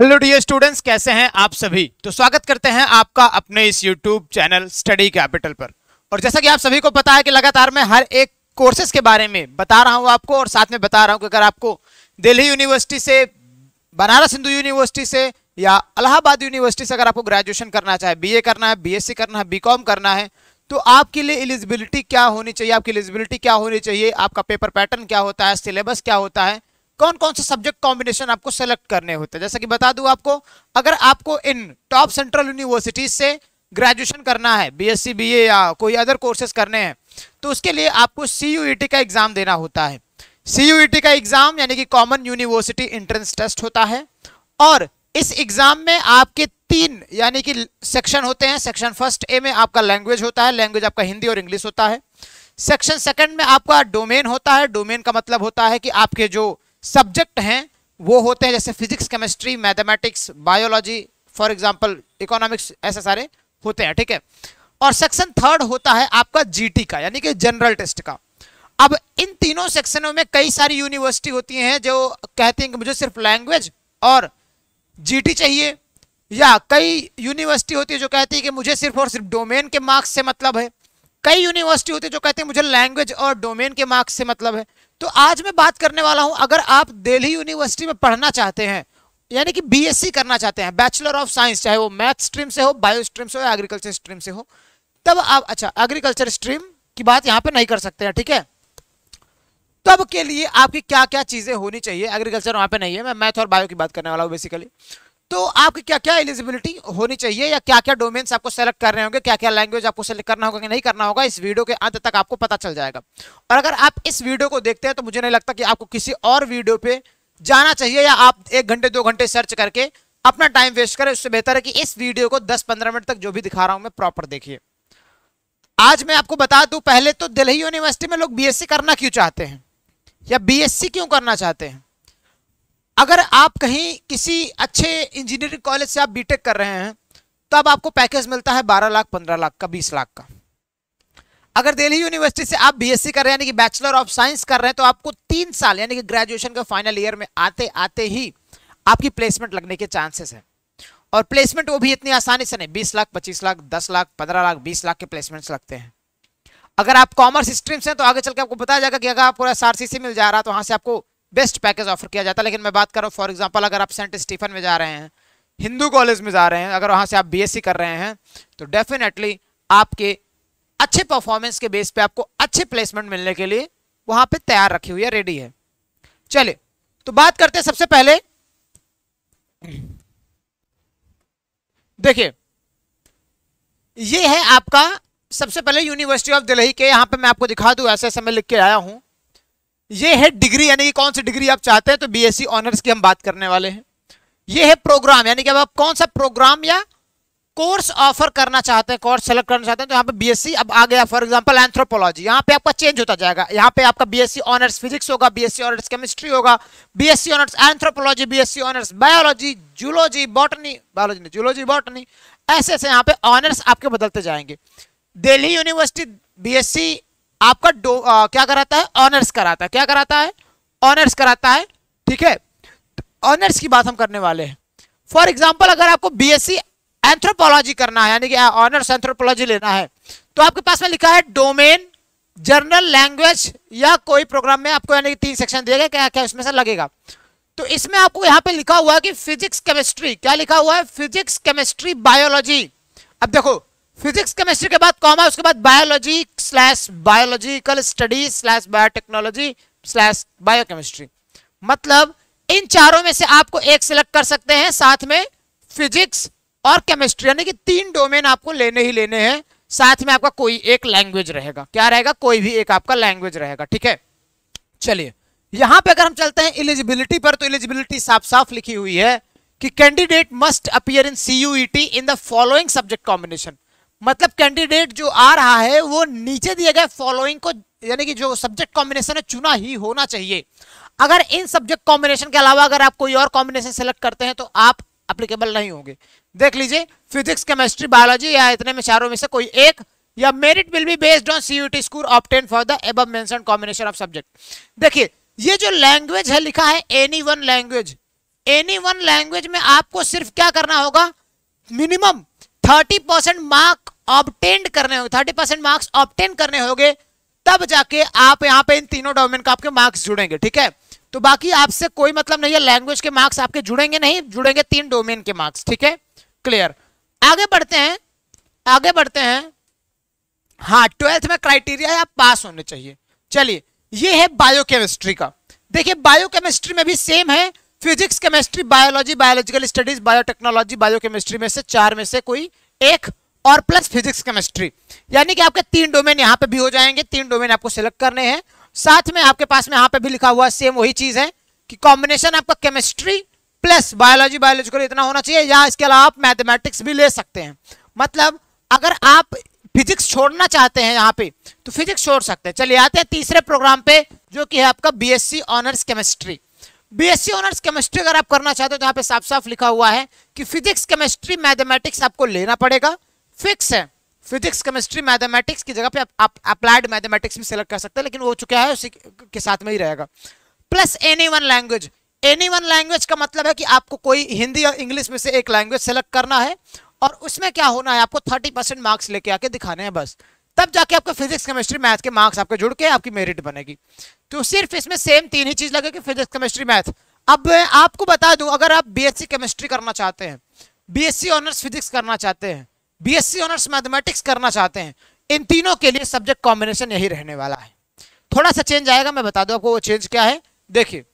hello dear students कैसे हैं आप सभी तो स्वागत करते हैं आपका अपने इस यूट्यूब चैनल स्टडी कैपिटल पर और जैसा कि आप सभी को पता है कि लगातार मैं हर एक कोर्सेज के बारे में बता रहा हूं आपको और साथ में बता रहा हूं कि अगर आपको दिल्ली यूनिवर्सिटी से बनारस हिंदू यूनिवर्सिटी से या अलाहाबाद यूनिवर्सिटी से अगर आपको ग्रेजुएशन करना चाहे बी करना है बी करना है बी करना है तो आपके लिए एलिजिबिलिटी क्या होनी चाहिए आपकी एलिजिबिलिटी क्या होनी चाहिए आपका पेपर पैटर्न क्या होता है सिलेबस क्या होता है कौन कौन से सब्जेक्ट कॉम्बिनेशन आपको सेलेक्ट करने होते हैं जैसा कि बता दूं आपको अगर आपको इन टॉप सेंट्रल यूनिवर्सिटीज से ग्रेजुएशन करना है बीएससी बीए या कोई अदर कोर्सेज करने हैं तो उसके लिए आपको सी e का एग्ज़ाम देना होता है सी e का एग्ज़ाम यानी कि कॉमन यूनिवर्सिटी एंट्रेंस टेस्ट होता है और इस एग्ज़ाम में आपके तीन यानी कि सेक्शन होते हैं सेक्शन फर्स्ट ए में आपका लैंग्वेज होता है लैंग्वेज आपका हिंदी और इंग्लिश होता है सेक्शन सेकंड में आपका डोमेन होता है डोमेन का मतलब होता है कि आपके जो सब्जेक्ट हैं वो होते हैं जैसे physics chemistry mathematics biology for example economics ऐसे सारे होते हैं ठीक है और सेक्शन थर्ड होता है आपका जी का यानी कि जनरल टेस्ट का अब इन तीनों सेक्शनों में कई सारी यूनिवर्सिटी होती हैं जो कहती हैं कि मुझे सिर्फ लैंग्वेज और जी चाहिए या कई यूनिवर्सिटी होती है जो कहती है कि मुझे सिर्फ और सिर्फ डोमेन के मार्क्स से मतलब है कई यूनिवर्सिटी होती है जो कहती है मुझे लैंग्वेज और डोमेन के मार्क्स से मतलब है तो आज मैं बात करने वाला हूं अगर आप दिल्ली यूनिवर्सिटी में पढ़ना चाहते हैं यानी कि बीएससी करना चाहते हैं बैचलर ऑफ साइंस चाहे वो मैथ स्ट्रीम से हो बायो स्ट्रीम से हो एग्रीकल्चर स्ट्रीम से हो तब आप अच्छा एग्रीकल्चर स्ट्रीम की बात यहाँ पे नहीं कर सकते हैं ठीक है तब के लिए आपकी क्या क्या चीज़ें होनी चाहिए एग्रीकल्चर वहां पर नहीं है मैं मैथ और बायो की बात करने वाला हूँ बेसिकली तो आपकी क्या क्या एलिजिबिलिटी होनी चाहिए या क्या क्या डोमेन्स आपको सेलेक्ट कर रहे होंगे क्या क्या लैंग्वेज आपको सेलेक्ट करना होगा कि नहीं करना होगा इस वीडियो के अंत तक आपको पता चल जाएगा और अगर आप इस वीडियो को देखते हैं तो मुझे नहीं लगता कि आपको किसी और वीडियो पे जाना चाहिए या आप एक घंटे दो घंटे सर्च करके अपना टाइम वेस्ट करें उससे बेहतर है कि इस वीडियो को दस पंद्रह मिनट तक जो भी दिखा रहा हूं मैं प्रॉपर देखिए आज मैं आपको बता दू पहले तो दिल्ली यूनिवर्सिटी में लोग बी करना क्यों चाहते हैं या बी क्यों करना चाहते हैं अगर आप कहीं किसी अच्छे इंजीनियरिंग कॉलेज से आप बीटेक कर रहे हैं तो अब आपको पैकेज मिलता है बारह लाख पंद्रह लाख का बीस लाख का अगर दिल्ली यूनिवर्सिटी से आप बीएससी कर रहे हैं यानी कि बैचलर ऑफ साइंस कर रहे हैं तो आपको तीन साल यानी कि ग्रेजुएशन के फाइनल ईयर में आते आते ही आपकी प्लेसमेंट लगने के चांसेस हैं और प्लेसमेंट वो भी इतनी आसानी से नहीं बीस लाख पच्चीस लाख दस लाख पंद्रह लाख बीस लाख के प्लेसमेंट्स लगते हैं अगर आप कॉमर्स स्ट्रीम्स हैं तो आगे चल के आपको बताया जाएगा कि अगर आपको एस मिल जा रहा है तो वहाँ से आपको बेस्ट पैकेज ऑफर किया जाता है लेकिन मैं बात कर रहा हूँ फॉर एग्जाम्पल अगर आप सेंट स्टीफन में जा रहे हैं हिंदू कॉलेज में जा रहे हैं अगर वहाँ से आप बी कर रहे हैं तो डेफिनेटली आपके अच्छे परफॉर्मेंस के बेस पे आपको अच्छे प्लेसमेंट मिलने के लिए वहाँ पे तैयार रखी हुई है रेडी है चलिए तो बात करते हैं सबसे पहले देखिए ये है आपका सबसे पहले यूनिवर्सिटी ऑफ दिल्ली के यहां पे मैं आपको दिखा दू ऐसे ऐसे मैं लिख के आया हूं ये है डिग्री यानी कि कौन सी डिग्री आप चाहते हैं तो बीएससी ऑनर्स e की हम बात करने वाले हैं ये है प्रोग्राम यानी कि अब आप कौन सा प्रोग्राम या कोर्स ऑफर करना चाहते हैं कोर्स सेलेक्ट करना चाहते हैं तो यहाँ पे बीएससी e, अब आ गया फॉर एग्जांपल एंथ्रोपोलॉजी यहाँ पे आपका चेंज होता जाएगा यहाँ पे आपका बीएससी ऑनर्स फिजिक्स होगा बीएससी ऑनर्स केमिस्ट्री होगा BSc honours anthropology BSc honours biology zoology botany biology नहीं जूलॉजी बॉटनी ऐसे ऐसे यहाँ पे ऑनर्स आपके बदलते जाएंगे दिल्ली यूनिवर्सिटी सी आपका डो आ, क्या कराता है ऑनर्स कराता है क्या कराता है ऑनर्स कराता है ठीक है ऑनर्स तो की बात हम करने वाले हैं फॉर एग्जाम्पल अगर आपको बी एस सी एंथ्रोपोलॉजी करना है यानी कि ऑनर्स एंथ्रोपोलॉजी लेना है तो आपके पास में लिखा है डोमेन जर्नल लैंग्वेज या कोई प्रोग्राम में आपको यानी कि तीन सेक्शन दिए गए क्या क्या उसमें से लगेगा तो इसमें आपको यहाँ पे लिखा हुआ है कि फिजिक्स केमिस्ट्री क्या लिखा हुआ है फिजिक्स केमिस्ट्री बायोलॉजी अब देखो फिजिक्स केमिस्ट्री के बाद कॉमा उसके बाद biology slash biological study slash biotechnology slash biochemistry मतलब इन चारों में से आपको एक सिलेक्ट कर सकते हैं साथ में फिजिक्स और केमिस्ट्री यानी कि तीन डोमेन आपको लेने ही लेने हैं साथ में आपका कोई एक लैंग्वेज रहेगा क्या रहेगा कोई भी एक आपका लैंग्वेज रहेगा ठीक है चलिए यहां पे अगर हम चलते हैं एलिजिबिलिटी पर तो एलिजिबिलिटी साफ साफ लिखी हुई है कि candidate must appear in C in the following subject combination मतलब कैंडिडेट जो आ रहा है वो नीचे दिए गए फॉलोइंग को यानी कि जो सब्जेक्ट कॉम्बिनेशन है चुना ही होना चाहिए अगर इन सब्जेक्ट कॉम्बिनेशन के अलावा अगर आप कोई और कॉम्बिनेशन सेलेक्ट करते हैं तो आप अप्लीकेबल नहीं होंगे देख लीजिए फिजिक्स केमिस्ट्री बायोलॉजी या इतने में चारों में से कोई एक या merit will be based on C T school obtain for the above mention combination of subject देखिए ये जो लैंग्वेज है लिखा है any one language any one language में आपको सिर्फ क्या करना होगा minimum thirty percent mark obtained करने होंगे थर्टी परसेंट मार्क्स ऑप्टेंड करने होंगे तब जाके आप यहाँ पे इन तीनों डोमेन का आपके मार्क्स जुड़ेंगे ठीक है तो बाकी आपसे कोई मतलब नहीं है लैंग्वेज के मार्क्स आपके जुड़ेंगे नहीं जुड़ेंगे तीन डोमेन के मार्क्स ठीक है क्लियर आगे बढ़ते हैं आगे बढ़ते हैं हाँ ट्वेल्थ में क्राइटेरिया है आप पास होने चाहिए चलिए ये है बायोकेमिस्ट्री का देखिए बायोकेमिस्ट्री में भी सेम है physics chemistry biology biological studies biotechnology biochemistry में से चार में से कोई एक और प्लस फिजिक्स केमिस्ट्री यानी कि आपके तीन डोमेन यहाँ पे भी हो जाएंगे तीन डोमेन आपको सिलेक्ट करने हैं साथ में आपके पास में यहाँ पे भी लिखा हुआ सेम वही चीज है कि कॉम्बिनेशन आपका केमिस्ट्री प्लस बायोलॉजी बायोलॉजिकल इतना होना चाहिए या इसके अलावा आप मैथमेटिक्स भी ले सकते हैं मतलब अगर आप फिजिक्स छोड़ना चाहते हैं यहाँ पे तो फिजिक्स छोड़ सकते हैं चलिए आते हैं तीसरे प्रोग्राम पे जो कि है आपका BSc honours chemistry BSc honours chemistry अगर आप करना चाहते हो तो यहाँ पे साफ साफ लिखा हुआ है कि फिजिक्स केमिस्ट्री मैथमेटिक्स आपको लेना पड़ेगा फिक्स है फिजिक्स केमिस्ट्री मैथमेटिक्स की जगह पे आप अप्लाइड मैथमेटिक्स भी सिलेक्ट कर सकते हैं लेकिन वो चुका है उसी के साथ में ही रहेगा plus any one language any one language का मतलब है कि आपको कोई हिंदी या इंग्लिश में से एक लैंग्वेज सेलेक्ट करना है और उसमें क्या होना है आपको थर्टी परसेंट मार्क्स लेके आके दिखाने हैं बस तब जाके आपको फिजिक्स केमिस्ट्री मैथ के मार्क्स आपके जुड़ के आपकी मेरिट बनेगी तो सिर्फ इसमें सेम तीन ही चीज़ लगेगी फिजिक्स केमिस्ट्री मैथ अब आपको बता दूं अगर आप बीएससी केमिस्ट्री करना चाहते हैं बीएससी ऑनर्स फिजिक्स करना चाहते हैं बीएससी ऑनर्स मैथमेटिक्स करना चाहते हैं इन तीनों के लिए सब्जेक्ट कॉम्बिनेशन यही रहने वाला है थोड़ा सा चेंज आएगा मैं बता दूं आपको वो चेंज क्या है देखिए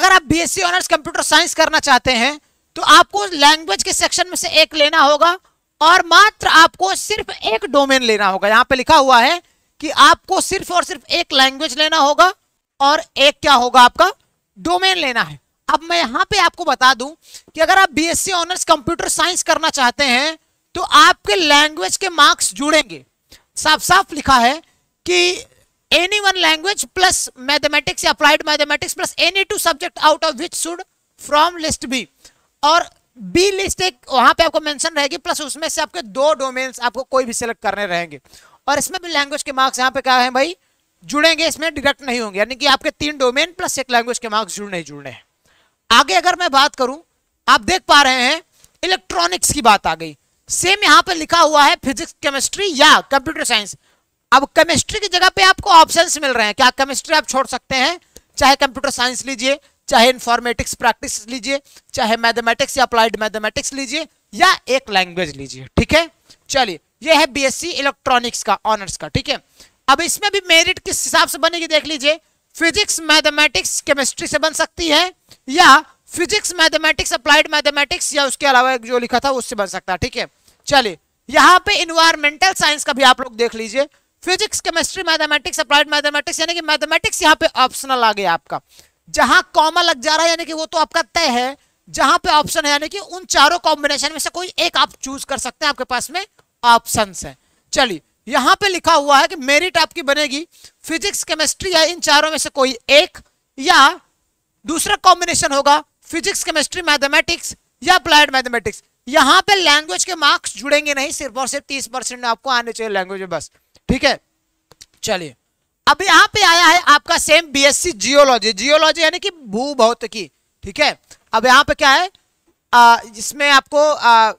अगर आप बी ऑनर्स कंप्यूटर साइंस करना चाहते हैं तो आपको लैंग्वेज के सेक्शन में से एक लेना होगा और मात्र आपको सिर्फ एक डोमेन लेना होगा यहां पे लिखा हुआ है कि आपको सिर्फ और सिर्फ एक लैंग्वेज लेना होगा और एक क्या होगा आपका डोमेन लेना है अब मैं यहां पे आपको बता दूं कि अगर आप बीएससी ऑनर्स कंप्यूटर साइंस करना चाहते हैं तो आपके लैंग्वेज के मार्क्स जुड़ेंगे साफ साफ लिखा है कि any one language plus mathematics applied mathematics plus any two subject out of which should from list B और बी लिस्ट एक वहां पे आपको मेंशन रहेगी प्लस उसमें से आपके दो डोमेन्स आपको कोई भी सिलेक्ट करने रहेंगे और इसमें भी लैंग्वेज के मार्क्स यहाँ पे क्या है भाई जुड़ेंगे इसमें डिडक्ट नहीं होंगे यानी कि आपके तीन डोमेन प्लस एक लैंग्वेज के मार्क्स जुड़ने ही जुड़ने हैं आगे अगर मैं बात करूं आप देख पा रहे हैं इलेक्ट्रॉनिक्स की बात आ गई सेम यहाँ पे लिखा हुआ है फिजिक्स केमिस्ट्री या कंप्यूटर साइंस अब केमिस्ट्री की जगह पे आपको ऑप्शंस मिल रहे हैं क्या केमिस्ट्री आप छोड़ सकते हैं चाहे कंप्यूटर साइंस लीजिए चाहे इन्फॉर्मेटिक्स प्रैक्टिस लीजिए चाहे मैथमेटिक्स या अप्लाइड मैथमेटिक्स लीजिए या एक लैंग्वेज लीजिए ठीक है चलिए ये है बीएससी इलेक्ट्रॉनिक्स का ऑनर्स का ठीक है अब इसमें भी मेरिट किस हिसाब से बनेगी देख लीजिए फिजिक्स मैथमेटिक्स केमिस्ट्री से बन सकती है या फिजिक्स मैथमेटिक्स अप्लाइड मैथमेटिक्स या उसके अलावा जो लिखा था उससे बन सकता है ठीक है चलिए यहाँ पे इन्वायरमेंटल साइंस का भी आप लोग देख लीजिए physics chemistry mathematics applied mathematics यानी कि मैथमेटिक्स यहाँ पे ऑप्शनल आ गया आपका जहां कॉमा लग जा रहा है यानी कि वो तो आपका तय है जहां पे ऑप्शन है यानी कि उन चारों कॉम्बिनेशन में से कोई एक आप चूज कर सकते हैं आपके पास में ऑप्शन है चलिए यहां पे लिखा हुआ है कि मेरिट आपकी बनेगी फिजिक्स केमिस्ट्री या इन चारों में से कोई एक या दूसरा कॉम्बिनेशन होगा फिजिक्स केमिस्ट्री मैथमेटिक्स या अप्लाइड मैथमेटिक्स यहां पे लैंग्वेज के मार्क्स जुड़ेंगे नहीं सिर्फ और सिर्फ तीस परसेंट आपको आने चाहिए लैंग्वेज में बस ठीक है चलिए अब यहां पे आया है आपका सेम बीएससी जियोलॉजी जियोलॉजी यानी कि भू भौतिकी ठीक है अब यहाँ पे क्या है आ, इसमें आपको आ,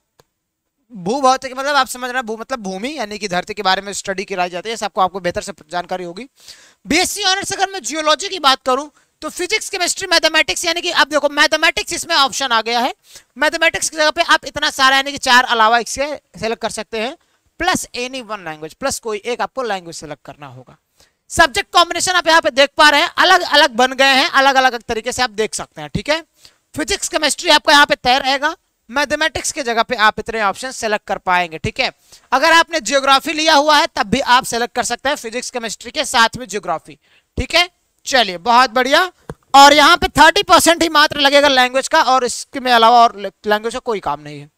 भू भौतिक मतलब आप समझ रहे भू मतलब भूमि यानी कि धरती के बारे में स्टडी कराई जाती है आपको आपको बेहतर से जानकारी होगी बीएससी ऑनर्स अगर मैं जियोलॉजी की बात करूं तो फिजिक्स केमिस्ट्री मैथमेटिक्स यानी कि अब देखो मैथमेटिक्स इसमें ऑप्शन आ गया है मैथमेटिक्स की जगह पे आप इतना सारा यानी कि चार अलावा इसके सेलेक्ट कर सकते हैं plus any one language plus कोई एक आपको लैंग्वेज सेलेक्ट करना होगा सब्जेक्ट कॉम्बिनेशन आप यहाँ पे देख पा रहे हैं अलग अलग बन गए हैं अलग अलग तरीके से आप देख सकते हैं ठीक है फिजिक्स केमिस्ट्री आपका यहाँ पे तय रहेगा मैथमेटिक्स के जगह पे आप इतने ऑप्शन सेलेक्ट कर पाएंगे ठीक है अगर आपने जियोग्राफी लिया हुआ है तब भी आप सेलेक्ट कर सकते हैं फिजिक्स केमिस्ट्री के साथ में जियोग्राफी ठीक है चलिए बहुत बढ़िया और यहाँ पे थर्टी परसेंट ही मात्र लगेगा लैंग्वेज का और इसके अलावा और लैंग्वेज का कोई काम नहीं है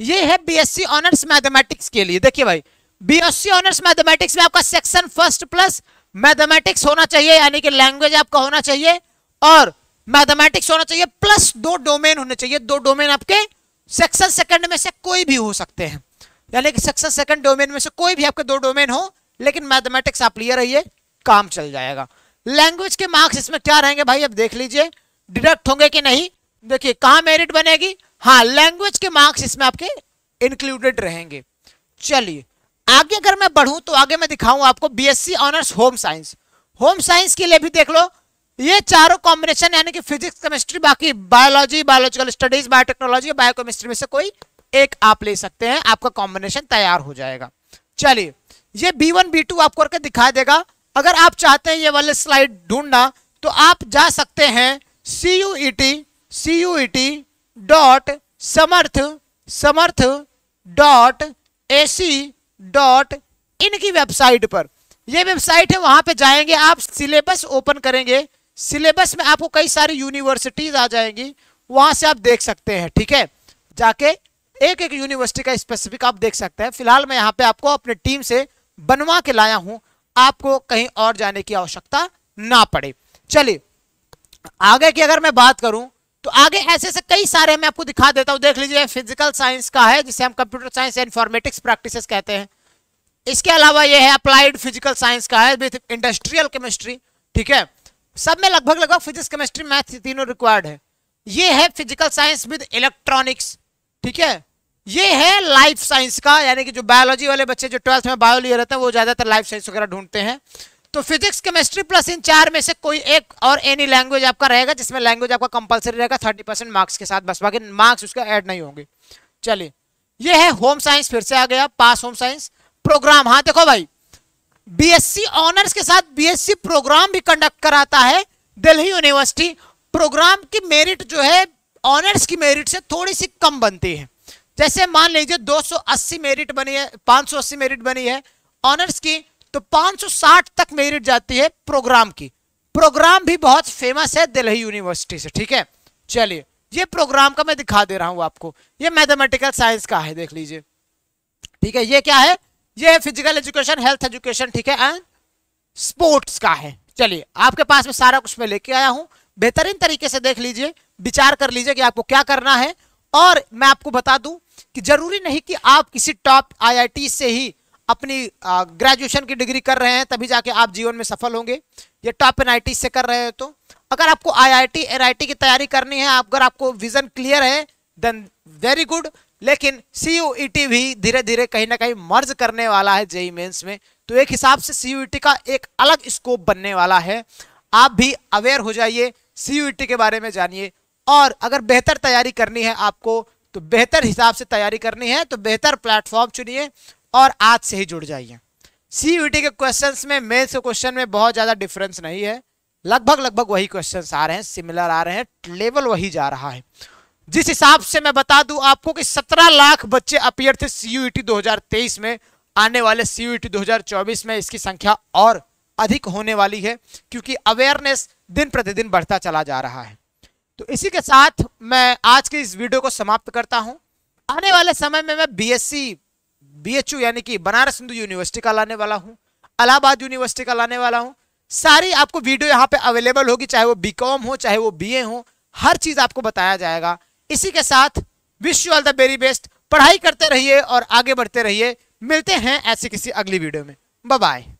ये है बी ऑनर्स मैथमेटिक्स के लिए देखिए भाई बीएससी ऑनर्स मैथमेटिक्स में आपका सेक्शन फर्स्ट प्लस मैथमेटिक्स होना चाहिए यानी कि लैंग्वेज आपका होना चाहिए और मैथमेटिक्स होना चाहिए प्लस दो डोमेन होने चाहिए दो डोमेन आपके सेक्शन सेकंड में से कोई भी हो सकते हैं यानी कि सेक्शन सेकंड डोमेन में से कोई भी आपके दो डोमेन हो लेकिन मैथमेटिक्स आप लिए रहिए काम चल जाएगा लैंग्वेज के मार्क्स इसमें क्या रहेंगे भाई अब देख लीजिए डिडक्ट होंगे कि नहीं देखिए कहाँ मेरिट बनेगी हाँ लैंग्वेज के मार्क्स इसमें आपके इंक्लूडेड रहेंगे चलिए आगे अगर मैं बढ़ूं तो आगे मैं दिखाऊं आपको BSc honours home science home science के लिए भी देख लो ये चारों कॉम्बिनेशन यानी कि फिजिक्स केमिस्ट्री बाकी biology biological studies biotechnology biochemistry में से कोई एक आप ले सकते हैं आपका कॉम्बिनेशन तैयार हो जाएगा चलिए ये बी वन बी टू आपको करके दिखा देगा अगर आप चाहते हैं ये वाले स्लाइड ढूंढना तो आप जा सकते हैं C U E T C U E T dot Samarth Samarth dot A C dot in की वेबसाइट पर यह वेबसाइट है वहां पे जाएंगे आप सिलेबस ओपन करेंगे सिलेबस में आपको कई सारी यूनिवर्सिटीज आ जाएंगी वहां से आप देख सकते हैं ठीक है जाके एक एक यूनिवर्सिटी का स्पेसिफिक आप देख सकते हैं फिलहाल मैं यहाँ पे आपको अपने टीम से बनवा के लाया हूं आपको कहीं और जाने की आवश्यकता ना पड़े चलिए आगे की अगर मैं बात करूं तो आगे ऐसे ऐसे कई सारे मैं आपको दिखा देता हूं देख लीजिए फिजिकल साइंस का है जिसे हम computer science and informatics practice कहते हैं इसके अलावा ये है अप्लाइड फिजिकल साइंस का है विथ इंडस्ट्रियल केमिस्ट्री ठीक है सब में लगभग लगभग फिजिक्स केमिस्ट्री मैथ तीनों रिक्वायर्ड है ये है फिजिकल साइंस विद इलेक्ट्रॉनिक्स ठीक है ये है लाइफ साइंस का यानी कि जो बायोलॉजी वाले बच्चे जो ट्वेल्थ में बायो लिए रहते हैं वो ज़्यादातर लाइफ साइंस वगैरह ढूंढते हैं तो फिजिक्स केमिस्ट्री प्लस इन चार में से कोई एक और एनी लैंग्वेज आपका रहेगा जिसमें लैंग्वेज आपका कंपलसरी रहेगा थर्टी परसेंट मार्क्स के साथ बस बाकी मार्क्स उसका ऐड नहीं होंगे चलिए ये है होम साइंस फिर से आ गया पास होम साइंस प्रोग्राम हाँ देखो भाई बीएससी ऑनर्स के साथ बीएससी प्रोग्राम भी कंडक्ट कराता है दिल्ली यूनिवर्सिटी प्रोग्राम की मेरिट जो है ऑनर्स की मेरिट से थोड़ी सी कम बनती है जैसे मान लीजिए 280 मेरिट बनी है 580 मेरिट बनी है ऑनर्स की तो 560 तक मेरिट जाती है प्रोग्राम की प्रोग्राम भी बहुत फेमस है दिल्ली यूनिवर्सिटी से ठीक है चलिए ये प्रोग्राम का मैं दिखा दे रहा हूं आपको ये मैथमेटिकल साइंस का है देख लीजिए ठीक है ये क्या है ये फिजिकल एजुकेशन हेल्थ एजुकेशन ठीक है एंड स्पोर्ट्स का है चलिए आपके पास में सारा कुछ मैं लेके आया हूँ बेहतरीन तरीके से देख लीजिए विचार कर लीजिए कि आपको क्या करना है और मैं आपको बता दूं कि जरूरी नहीं कि आप किसी टॉप आईआईटी से ही अपनी ग्रेजुएशन की डिग्री कर रहे हैं तभी जाके आप जीवन में सफल होंगे ये टॉप एन से कर रहे हैं तो अगर आपको आई आई की तैयारी करनी है अगर आपको विजन क्लियर है देन वेरी गुड लेकिन सी यू e भी धीरे धीरे कहीं ना कहीं मर्ज करने वाला है जेई मेन्स e e में तो एक हिसाब से सी यू का एक अलग स्कोप बनने वाला है आप भी अवेयर हो जाइए सी यू के बारे में जानिए और अगर बेहतर तैयारी करनी है आपको तो बेहतर हिसाब से तैयारी करनी है तो बेहतर प्लेटफॉर्म चुनिए और आज से ही जुड़ जाइए सी के क्वेश्चंस में मेन्स के क्वेश्चन में बहुत ज़्यादा डिफरेंस नहीं है लगभग लगभग वही क्वेश्चंस आ रहे हैं सिमिलर आ रहे हैं लेवल वही जा रहा है जिस हिसाब से मैं बता दूं आपको कि 17 लाख बच्चे अपियर थे e सीयूईटी 2023 में आने वाले e सीयूईटी 2024 में इसकी संख्या और अधिक होने वाली है क्योंकि अवेयरनेस दिन प्रतिदिन बढ़ता चला जा रहा है तो इसी के साथ मैं आज के इस वीडियो को समाप्त करता हूं आने वाले समय में मैं बीएससी बीएचयू यानी कि बनारस हिंदू यूनिवर्सिटी का लाने वाला हूँ अलाहाबाद यूनिवर्सिटी का लाने वाला हूँ सारी आपको वीडियो यहाँ पे अवेलेबल होगी चाहे वो बी हो चाहे वो बी हो हर चीज़ आपको बताया जाएगा इसी के साथ wish you all the very best पढ़ाई करते रहिए और आगे बढ़ते रहिए मिलते हैं ऐसी किसी अगली वीडियो में बाय